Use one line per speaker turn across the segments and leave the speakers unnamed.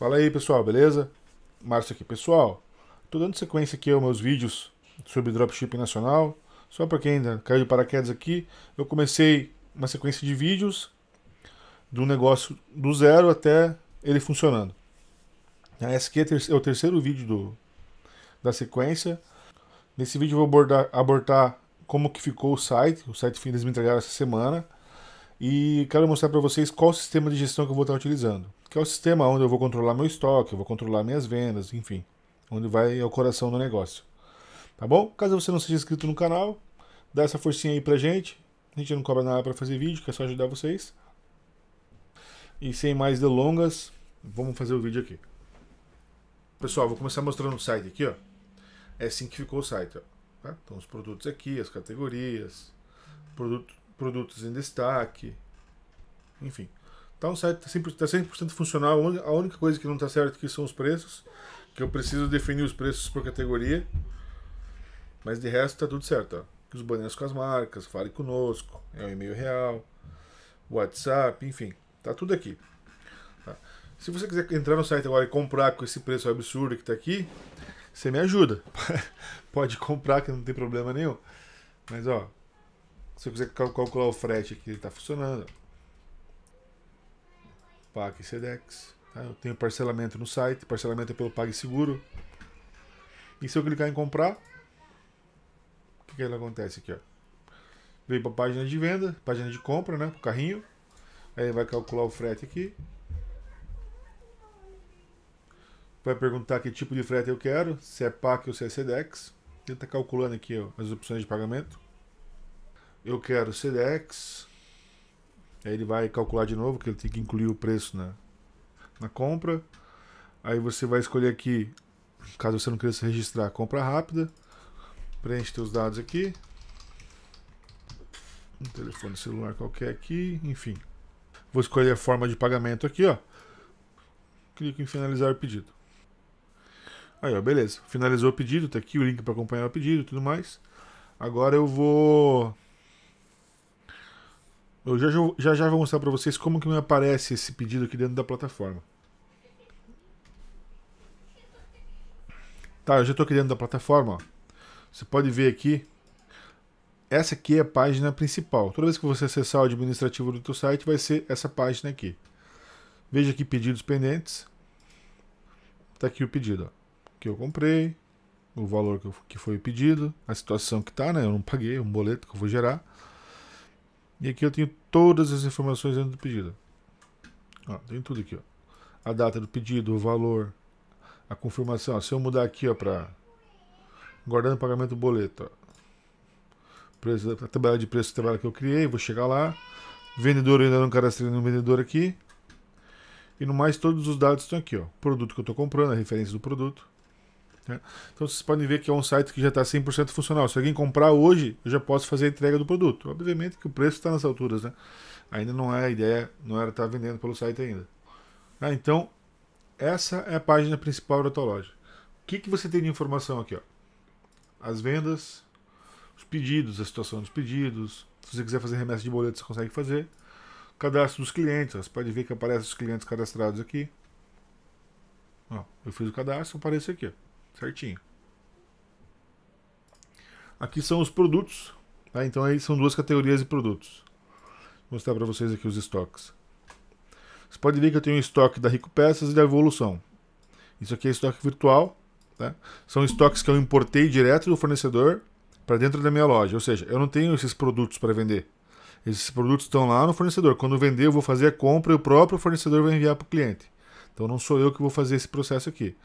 Fala aí pessoal, beleza? Márcio aqui. Pessoal, estou dando sequência aqui aos meus vídeos sobre dropshipping nacional. Só para quem ainda caiu de paraquedas aqui, eu comecei uma sequência de vídeos do negócio do zero até ele funcionando. É Esse aqui é o terceiro vídeo do, da sequência. Nesse vídeo eu vou abordar, abordar como que ficou o site, o site fim eles me entregaram essa semana. E quero mostrar para vocês qual sistema de gestão que eu vou estar utilizando que é o sistema onde eu vou controlar meu estoque, eu vou controlar minhas vendas, enfim, onde vai o coração do negócio. Tá bom? Caso você não seja inscrito no canal, dá essa forcinha aí pra gente. A gente não cobra nada para fazer vídeo, que é só ajudar vocês. E sem mais delongas, vamos fazer o vídeo aqui. Pessoal, vou começar mostrando o site aqui, ó. É assim que ficou o site, ó. Tá? Então os produtos aqui, as categorias, produto, produtos em destaque, enfim. Tá um site 100%, tá 100 tá funcional. A única coisa que não está certo aqui são os preços, que eu preciso definir os preços por categoria. Mas de resto está tudo certo. Ó. Os banners com as marcas, fale conosco, é o e-mail real, WhatsApp, enfim, tá tudo aqui. Tá. Se você quiser entrar no site agora e comprar com esse preço absurdo que está aqui, você me ajuda. Pode comprar que não tem problema nenhum. Mas ó, se eu quiser calcular o frete aqui, ele tá funcionando. PagSedex. Tá? Eu tenho parcelamento no site, parcelamento é pelo PagSeguro. E se eu clicar em comprar, o que, que ele acontece aqui? Ó? para a página de venda, página de compra, né? Para o carrinho. Aí ele vai calcular o frete aqui. Vai perguntar que tipo de frete eu quero, se é PAC ou se é SEDEX. Ele está calculando aqui ó, as opções de pagamento. Eu quero SEDEX, Aí ele vai calcular de novo, que ele tem que incluir o preço na, na compra. Aí você vai escolher aqui, caso você não queira se registrar, compra rápida. Preenche seus dados aqui. Um telefone celular qualquer aqui, enfim. Vou escolher a forma de pagamento aqui, ó. Clico em finalizar o pedido. Aí, ó, beleza. Finalizou o pedido, tá aqui o link para acompanhar o pedido e tudo mais. Agora eu vou eu já já, já vou mostrar para vocês como que me aparece esse pedido aqui dentro da plataforma. Tá, eu já estou aqui dentro da plataforma. Ó. Você pode ver aqui. Essa aqui é a página principal. Toda vez que você acessar o administrativo do teu site, vai ser essa página aqui. Veja aqui pedidos pendentes. Está aqui o pedido ó, que eu comprei, o valor que, foi pedido, a situação que está, né? Eu não paguei, um boleto que eu vou gerar e aqui eu tenho todas as informações dentro do pedido. Ó, tem tudo aqui. Ó. A data do pedido, o valor, a confirmação. Ó. Se eu mudar aqui para guardando pagamento do boleto, Preço, a tabela de preço tabela que eu criei, vou chegar lá. Vendedor, ainda não cadastrei no vendedor aqui. E no mais, todos os dados estão aqui. Ó. O produto que eu estou comprando, a referência do produto. Né? Então vocês podem ver que é um site que já está 100% funcional. Se alguém comprar hoje, eu já posso fazer a entrega do produto. Obviamente que o preço está nas alturas, né? Ainda não é a ideia, não era estar tá vendendo pelo site ainda. Ah, então, essa é a página principal da tua loja. O que, que você tem de informação aqui? Ó? As vendas, os pedidos, a situação dos pedidos. Se você quiser fazer remessa de boleto, você consegue fazer. Cadastro dos clientes, ó. você pode ver que aparece os clientes cadastrados aqui. Ó, eu fiz o cadastro, aparece aqui. Ó certinho. Aqui são os produtos, tá? Então aí são duas categorias de produtos. Vou mostrar para vocês aqui os estoques. Você pode ver que eu tenho um estoque da Rico Peças e da Evolução. Isso aqui é estoque virtual, tá? São estoques que eu importei direto do fornecedor para dentro da minha loja, ou seja, eu não tenho esses produtos para vender. Esses produtos estão lá no fornecedor. Quando eu vender, eu vou fazer a compra e o próprio fornecedor vai enviar para o cliente. Então não sou eu que vou fazer esse processo aqui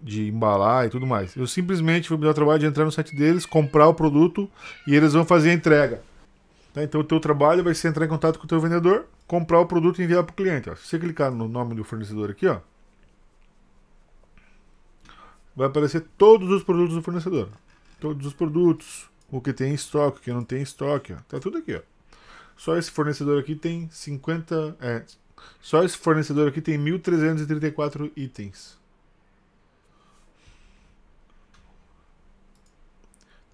de embalar e tudo mais. Eu simplesmente vou me dar o trabalho de entrar no site deles, comprar o produto e eles vão fazer a entrega. Tá? Então o teu trabalho vai ser entrar em contato com o teu vendedor, comprar o produto e enviar para o cliente. Ó. Se você clicar no nome do fornecedor aqui, ó, vai aparecer todos os produtos do fornecedor. Todos os produtos, o que tem em estoque, o que não tem em estoque, ó. tá tudo aqui. Ó. Só esse fornecedor aqui tem 50, é, só esse fornecedor aqui tem 1334 itens.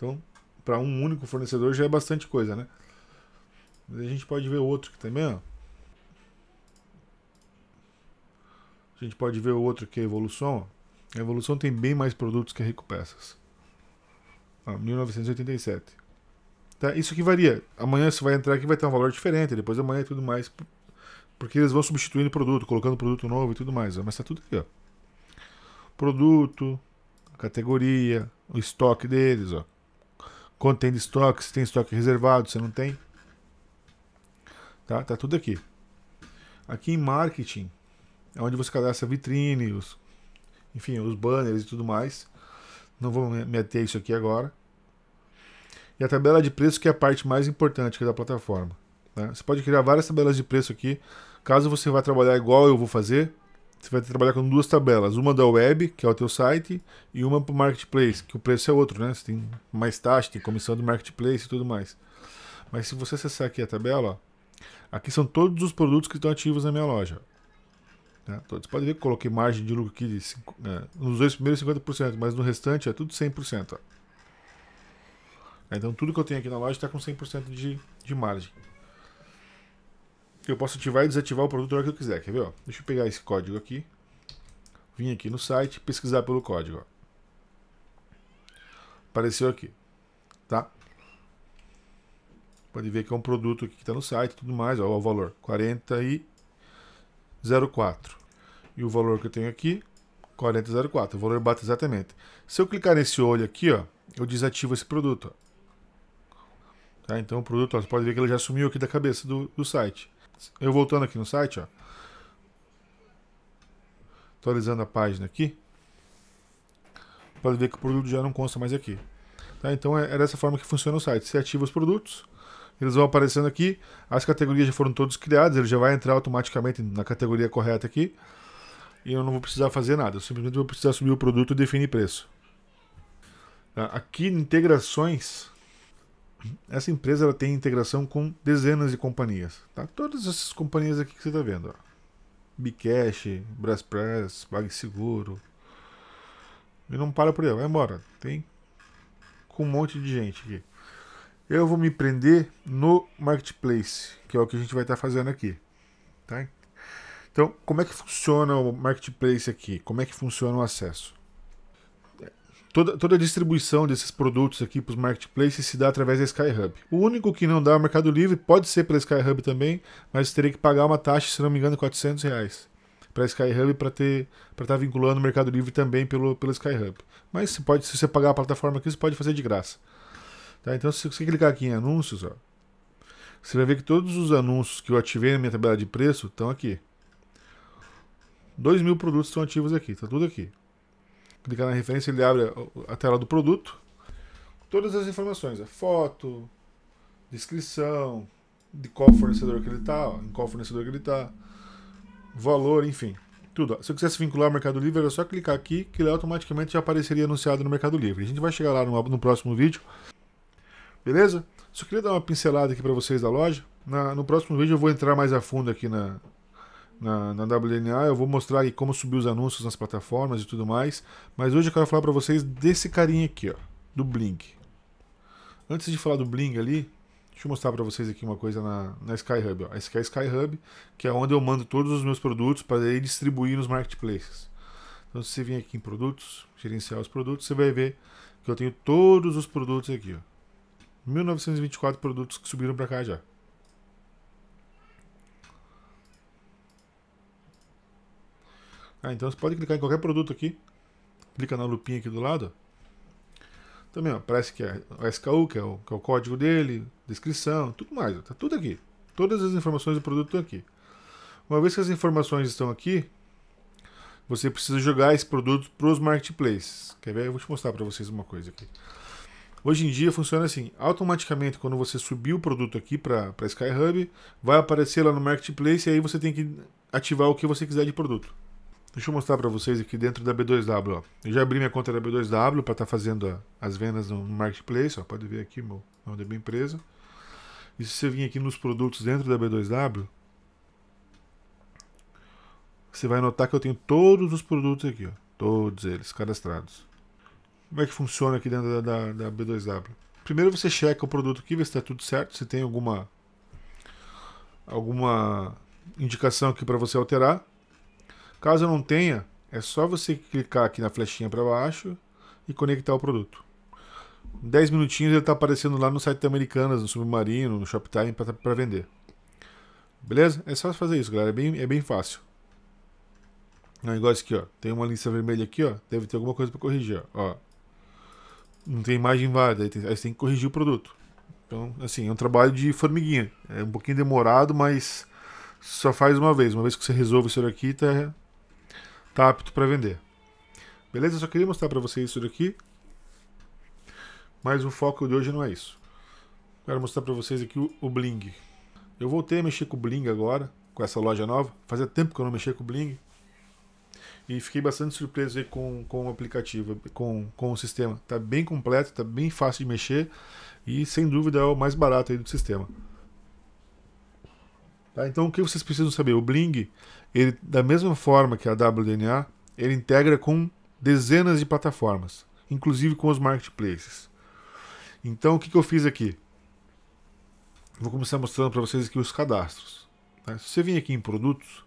Então, para um único fornecedor já é bastante coisa, né? Mas a gente pode ver outro que também, ó. A gente pode ver o outro que é a Evolução. Ó. A Evolução tem bem mais produtos que a Rico Ó, 1987. Tá? Isso que varia. Amanhã você vai entrar aqui vai ter um valor diferente, depois amanhã é tudo mais. Porque eles vão substituindo produto, colocando produto novo e tudo mais. Ó. Mas tá tudo aqui, ó. Produto, categoria, o estoque deles, ó quanto tem de estoque, se tem estoque reservado, se não tem. Tá, tá tudo aqui. Aqui em marketing é onde você cadastra vitrine, os, enfim, os banners e tudo mais. Não vou me isso aqui agora. E a tabela de preço que é a parte mais importante da plataforma. Né? Você pode criar várias tabelas de preço aqui. Caso você vá trabalhar igual eu vou fazer, você vai trabalhar com duas tabelas, uma da web, que é o teu site, e uma para o marketplace, que o preço é outro, né? Você tem mais taxa, tem comissão do marketplace e tudo mais. Mas se você acessar aqui a tabela, aqui são todos os produtos que estão ativos na minha loja. Né? Todos. Então, pode ver que coloquei margem de lucro aqui de cinco, é, nos dois primeiros 50%, mas no restante é tudo 100%. Ó. Então tudo que eu tenho aqui na loja está com 100% de, de margem eu posso ativar e desativar o produto na hora que eu quiser. Quer ver? Ó? Deixa eu pegar esse código aqui. Vim aqui no site, pesquisar pelo código. Ó. Apareceu aqui. Tá? Pode ver que é um produto que está no site tudo mais. Ó, o valor 40,04. E o valor que eu tenho aqui, 40,04. O valor bate exatamente. Se eu clicar nesse olho aqui, ó, eu desativo esse produto. Ó. Tá? Então o produto, ó, você pode ver que ele já sumiu aqui da cabeça do, do site. Eu voltando aqui no site, ó. Atualizando a página aqui. Pode ver que o produto já não consta mais aqui. Tá? Então é, é dessa forma que funciona o site. Você ativa os produtos, eles vão aparecendo aqui. As categorias já foram todas criadas, ele já vai entrar automaticamente na categoria correta aqui. E eu não vou precisar fazer nada, eu simplesmente vou precisar subir o produto e definir preço. Tá? Aqui, integrações, essa empresa ela tem integração com dezenas de companhias. Tá? Todas essas companhias aqui que você está vendo. Ó. Bicash, Braspress, PagSeguro. E não para por aí, vai embora. Tem com um monte de gente aqui. Eu vou me prender no marketplace, que é o que a gente vai estar tá fazendo aqui. Tá? Então, como é que funciona o marketplace aqui? Como é que funciona o acesso? Toda, toda a distribuição desses produtos aqui para os marketplaces se dá através da Skyhub. O único que não dá é o Mercado Livre, pode ser pela Skyhub também, mas teria que pagar uma taxa, se não me engano, de 400 reais para a Skyhub para estar tá vinculando o Mercado Livre também pelo, pela Skyhub. Mas você pode, se você pagar a plataforma aqui, você pode fazer de graça. Tá? Então, se você clicar aqui em anúncios, ó, você vai ver que todos os anúncios que eu ativei na minha tabela de preço estão aqui. 2 mil produtos estão ativos aqui, está tudo aqui clicar na referência, ele abre a tela do produto. Todas as informações, a é foto, descrição, de qual fornecedor que ele está, em qual fornecedor que ele está, valor, enfim, tudo. Se eu quisesse vincular ao Mercado Livre, era só clicar aqui que ele automaticamente já apareceria anunciado no Mercado Livre. A gente vai chegar lá no, no próximo vídeo, beleza? Só queria dar uma pincelada aqui para vocês da loja. Na, no próximo vídeo eu vou entrar mais a fundo aqui na, na, na WNA, eu vou mostrar como subir os anúncios nas plataformas e tudo mais, mas hoje eu quero falar para vocês desse carinha aqui, ó, do Blink. Antes de falar do Blink ali, deixa eu mostrar para vocês aqui uma coisa na, na Skyhub. Ó. Esse aqui é a Skyhub, que é onde eu mando todos os meus produtos para distribuir nos marketplaces. Então, se você vir aqui em produtos, gerenciar os produtos, você vai ver que eu tenho todos os produtos aqui. Ó. 1924 produtos que subiram para cá já. Ah, então você pode clicar em qualquer produto aqui. Clica na lupinha aqui do lado. Também ó, aparece que é o SKU, que é o, que é o código dele, descrição, tudo mais. tá tudo aqui. Todas as informações do produto estão aqui. Uma vez que as informações estão aqui, você precisa jogar esse produto para os marketplaces. Quer ver? Eu vou te mostrar para vocês uma coisa aqui. Hoje em dia funciona assim, automaticamente quando você subir o produto aqui para Skyhub, vai aparecer lá no marketplace e aí você tem que ativar o que você quiser de produto. Deixa eu mostrar para vocês aqui dentro da B2W. Ó. Eu já abri minha conta da B2W para estar tá fazendo ó, as vendas no marketplace. Ó. Pode ver aqui o nome da minha empresa. E se você vir aqui nos produtos dentro da B2W, você vai notar que eu tenho todos os produtos aqui, ó, todos eles cadastrados. Como é que funciona aqui dentro da, da, da B2W? Primeiro você checa o produto aqui, vê se está tudo certo, se tem alguma alguma indicação aqui para você alterar. Caso não tenha, é só você clicar aqui na flechinha para baixo e conectar o produto. Em 10 minutinhos ele está aparecendo lá no site da Americanas, no Submarino, no Shoptime para vender. Beleza? É só fazer isso, galera. É bem, é bem fácil. Não, igual isso aqui, ó. Tem uma lista vermelha aqui, ó. Deve ter alguma coisa para corrigir, ó. Não tem imagem válida. Aí, tem, aí você tem que corrigir o produto. Então, assim, é um trabalho de formiguinha. É um pouquinho demorado, mas só faz uma vez. Uma vez que você resolve isso aqui, tá Tá apto para vender. Beleza? Só queria mostrar para vocês isso daqui. Mas o foco de hoje não é isso. Quero mostrar para vocês aqui o, o Bling. Eu voltei a mexer com o Bling agora, com essa loja nova. Fazia tempo que eu não mexia com o Bling. E fiquei bastante surpreso com, com o aplicativo, com, com o sistema. Está bem completo, está bem fácil de mexer. E sem dúvida é o mais barato aí do sistema. Tá? Então o que vocês precisam saber? O Bling, ele, da mesma forma que a WDNA, ele integra com dezenas de plataformas, inclusive com os marketplaces. Então o que, que eu fiz aqui? Vou começar mostrando para vocês aqui os cadastros. Tá? Se você vir aqui em produtos,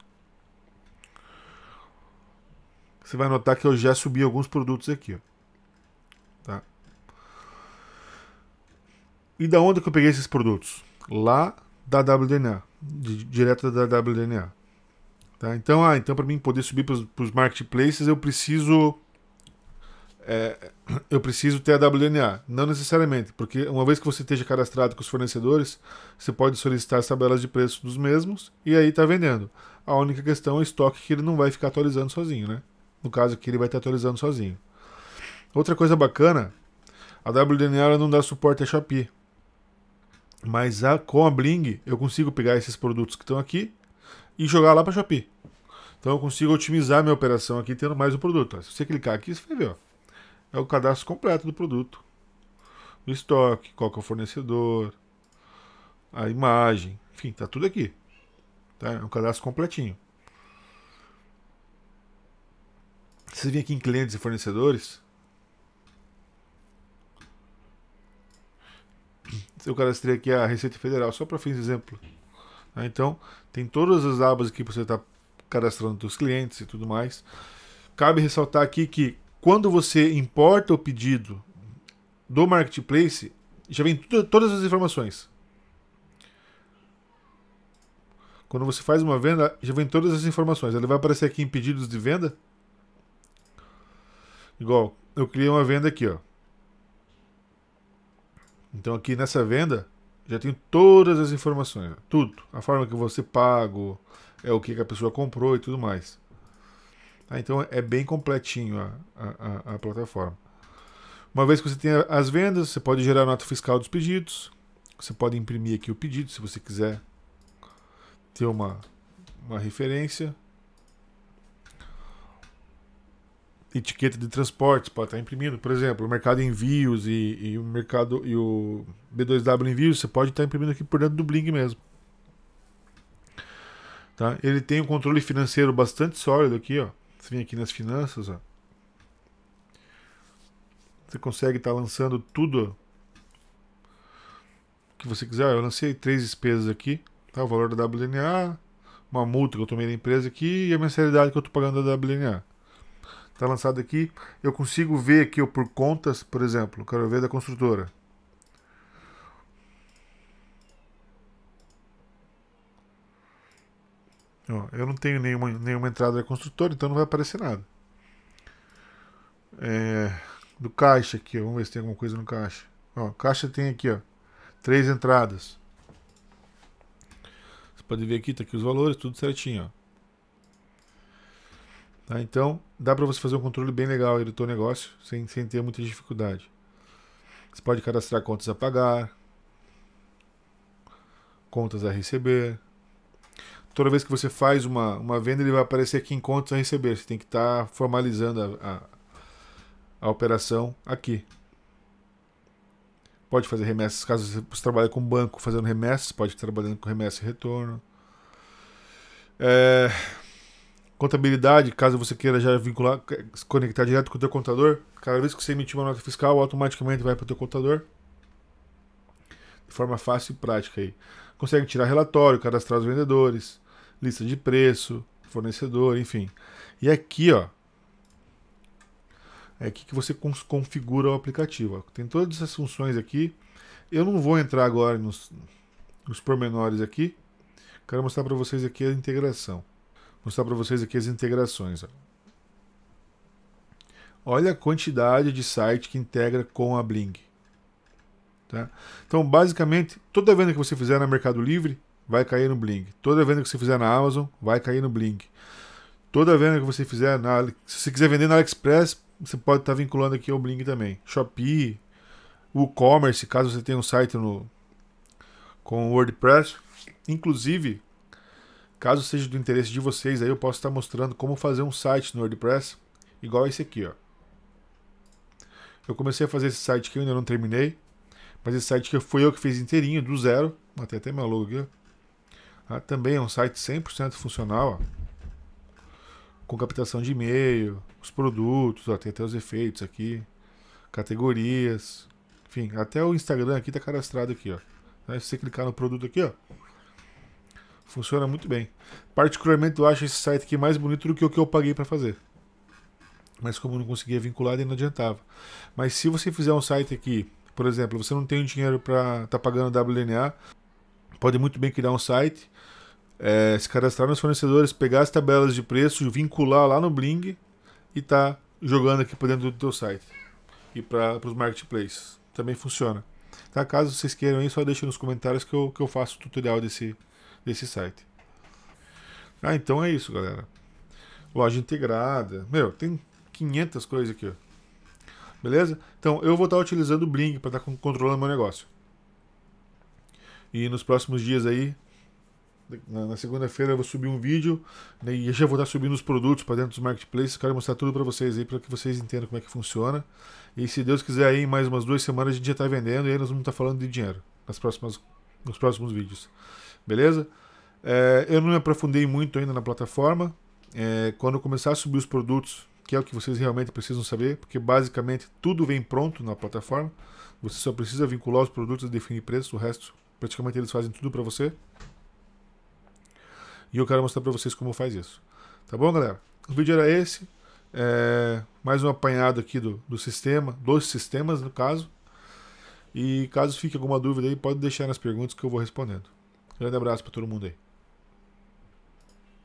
você vai notar que eu já subi alguns produtos aqui. Tá? E da onde que eu peguei esses produtos? Lá da WDNA de, direto da WDNA. Tá? Então, ah, então para mim poder subir para os marketplaces, eu preciso é, eu preciso ter a WDNA. Não necessariamente, porque uma vez que você esteja cadastrado com os fornecedores, você pode solicitar as tabelas de preço dos mesmos e aí está vendendo. A única questão é o estoque que ele não vai ficar atualizando sozinho, né? No caso aqui, ele vai estar atualizando sozinho. Outra coisa bacana, a WDNA não dá suporte a Shopee. Mas a, com a Bling, eu consigo pegar esses produtos que estão aqui e jogar lá para Shopee. Então eu consigo otimizar minha operação aqui tendo mais um produto. Se você clicar aqui, você vai ver. Ó, é o cadastro completo do produto. O estoque, qual que é o fornecedor, a imagem. Enfim, tá tudo aqui. Tá? É um cadastro completinho. Você vir aqui em clientes e fornecedores, eu cadastrei aqui a Receita Federal, só para fins de exemplo. Né? Então, tem todas as abas aqui para você estar tá cadastrando seus clientes e tudo mais. Cabe ressaltar aqui que quando você importa o pedido do marketplace, já vem tudo, todas as informações. Quando você faz uma venda, já vem todas as informações. Ele vai aparecer aqui em pedidos de venda. Igual, eu criei uma venda aqui, ó. Então aqui nessa venda já tenho todas as informações, né? tudo, a forma que você pago, é o que, a pessoa comprou e tudo mais. Ah, então é bem completinho a, a, a plataforma. Uma vez que você tem as vendas, você pode gerar nota fiscal dos pedidos. Você pode imprimir aqui o pedido se você quiser ter uma, uma referência. etiqueta de transportes pode estar tá imprimindo. Por exemplo, o mercado envios e, e, o mercado e o B2W envios, você pode estar tá imprimindo aqui por dentro do Bling mesmo. Tá? Ele tem um controle financeiro bastante sólido aqui, ó. Você vem aqui nas finanças, ó. Você consegue estar tá lançando tudo que você quiser. Eu lancei três despesas aqui, tá? O valor da WNA, uma multa que eu tomei da empresa aqui e a mensalidade que eu estou pagando da WNA está lançado aqui, eu consigo ver aqui ó, por contas, por exemplo, quero ver da construtora. Ó, eu não tenho nenhuma, nenhuma entrada da construtora, então não vai aparecer nada. É, do caixa aqui, ó, vamos ver se tem alguma coisa no caixa. Ó, caixa tem aqui, ó, três entradas. Você pode ver aqui, tá aqui os valores, tudo certinho, ó. Tá? Então, dá para você fazer um controle bem legal aí do teu negócio sem, sem ter muita dificuldade. Você pode cadastrar contas a pagar, contas a receber. Toda vez que você faz uma, uma venda, ele vai aparecer aqui em contas a receber. Você tem que estar tá formalizando a, a, a operação aqui. Pode fazer remessas, caso você trabalhe com banco fazendo remessas, pode estar trabalhando com remessa e retorno. É, contabilidade, caso você queira já vincular, eh, se conectar direto com o teu contador, cada vez que você emitir uma nota fiscal, automaticamente vai para o teu contador. De forma fácil e prática aí. Consegue tirar relatório, cadastrar os vendedores, lista de preço, fornecedor, enfim. E aqui, ó, é aqui que você configura o aplicativo. Ó. Tem todas essas funções aqui. Eu não vou entrar agora nos, nos pormenores aqui. Quero mostrar para vocês aqui a integração mostrar para vocês aqui as integrações. Ó. Olha a quantidade de site que integra com a Bling. Tá? Então, basicamente, toda venda que você fizer na Mercado Livre vai cair no Bling. Toda venda que você fizer na Amazon vai cair no Bling. Toda venda que você fizer na, se você quiser vender na AliExpress, você pode estar tá vinculando aqui ao Bling também. Shopee, WooCommerce, caso você tenha um site no com WordPress, inclusive Caso seja do interesse de vocês, aí eu posso estar mostrando como fazer um site no WordPress igual esse aqui, ó. Eu comecei a fazer esse site que eu ainda não terminei, mas esse site que foi eu que fiz inteirinho, do zero, até até meu logo aqui, ah, também é um site 100% funcional, ó. com captação de e-mail, os produtos, ó, tem até os efeitos aqui, categorias, enfim, até o Instagram aqui está cadastrado aqui, ó. Então, se você clicar no produto aqui, ó, Funciona muito bem. Particularmente eu acho esse site aqui mais bonito do que o que eu paguei para fazer. Mas como eu não conseguia vincular, ele não adiantava. Mas se você fizer um site aqui, por exemplo, você não tem dinheiro para estar tá pagando WNA, pode muito bem criar um site, é, se cadastrar nos fornecedores, pegar as tabelas de preço, vincular lá no Bling e tá jogando aqui para dentro do teu site. E para os marketplaces. Também funciona. Tá? Caso vocês queiram aí, só deixa nos comentários que eu, que eu faço o tutorial desse, desse site. Ah, então é isso, galera. Loja integrada. Meu, tem 500 coisas aqui, ó. Beleza? Então, eu vou estar utilizando o Bling para estar tá controlando meu negócio. E nos próximos dias aí, na, segunda-feira eu vou subir um vídeo né, e já vou estar subindo os produtos para dentro dos marketplaces. Quero mostrar tudo para vocês aí, para que vocês entendam como é que funciona. E se Deus quiser aí, mais umas duas semanas a gente já está vendendo e aí nós vamos estar tá falando de dinheiro nas próximas, nos próximos vídeos. Beleza? É, eu não me aprofundei muito ainda na plataforma. É, quando começar a subir os produtos, que é o que vocês realmente precisam saber, porque basicamente tudo vem pronto na plataforma. Você só precisa vincular os produtos e definir preço, o resto praticamente eles fazem tudo para você. E eu quero mostrar para vocês como faz isso. Tá bom, galera? O vídeo era esse. É, mais um apanhado aqui do, do sistema, dos sistemas no caso. E caso fique alguma dúvida aí, pode deixar nas perguntas que eu vou respondendo. Grande abraço para todo mundo aí.